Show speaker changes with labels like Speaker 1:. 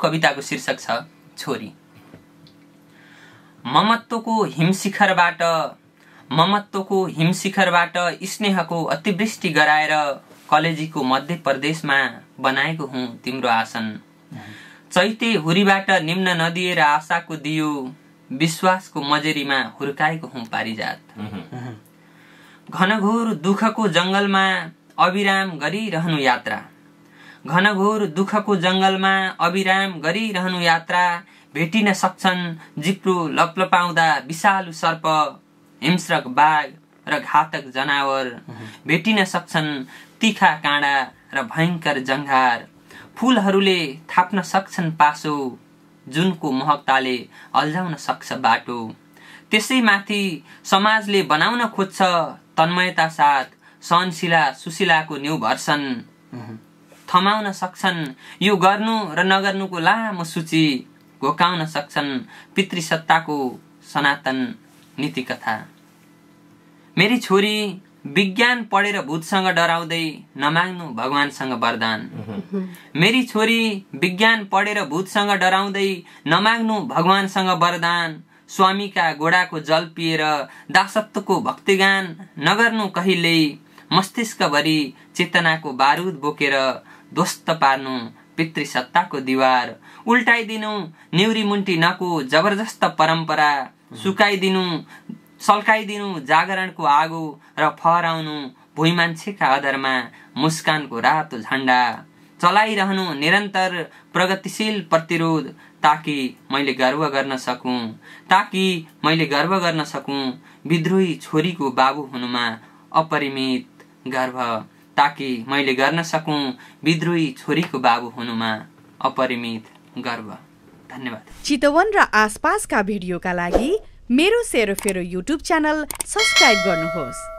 Speaker 1: कविताको शीर्षक छ छोरी ममत्वको हिमशिखरबाट ममत्वको हिमशिखरबाट स्नेहको अतिवृष्टि गराएर कलेजीको मध्य प्रदेशमा बनाएको हुँ तिम्रो आसन चैते हुरीबाट निम्न नदिएर आशाको दियो विश्वासको मजेरीमा हुर्काएको हुँ पारिजात घनघोर दुःखको जङ्गलमा अविराम गरिरहनु यात्रा घनघोर दुःखको जङ्गलमा अविराम गरिरहनु यात्रा भेटिन सक्छन् जिप्रो लप्लपाउँदा विषालु सर्प हिंस्रक बाघ र घातक जनावर भेटिन सक्छन् तिखा काँडा र भयङ्कर जङ्घार फुलहरूले थाप्न सक्छन् पासो जुनको महकताले अल्झाउन सक्छ बाटो त्यसैमाथि समाजले बनाउन खोज्छ तन्मयता साथ सहनशिला सुशिलाको न्यु भर्छन् थमाउन सक्छन् यो गर्नु र नगर्नुको लामो सूची घोकाउन सक्छन् पितृसत्ताको सनातन नीति कथा मेरी छोरी विज्ञान पढेर भूतसँग डराउँदै नमाग्नु भगवान्सँग वरदान मेरी छोरी विज्ञान पढेर भूतसँग डराउँदै नमाग्नु भगवान्सँग वरदान स्वामीका घोडाको जल पिएर दासत्वको भक्तिगान नगर्नु कहिल्यै मस्तिष्कभरि चेतनाको बारुद बोकेर ध्वस्त पार्नु पितृ सत्ताको दिवार उल्टाइदिनु नेउरी मुन्टी नको जबरजस्त परम्परा सुकाइदिनु सल्काइदिनु जागरणको आगो र फहराउनु भुइँ मान्छेका आधारमा मुस्कानको रातो झन्डा चलाइरहनु निरन्तर प्रगतिशील प्रतिरोध ताकि मैले गर्व गर्न सकुँ ताकि मैले गर्व गर्न सकुँ विद्रोही छोरीको बाबु हुनुमा अपरिमित गर्व ताकि मैले गर्न सकुँ विद्रोही छोरीको बाबु हुनुमा अपरिमित गर्व धन्यवाद चितवन र आसपासका भिडियोका लागि मेरो सेरोफेरो युट्युब च्यानल सब्सक्राइब गर्नुहोस्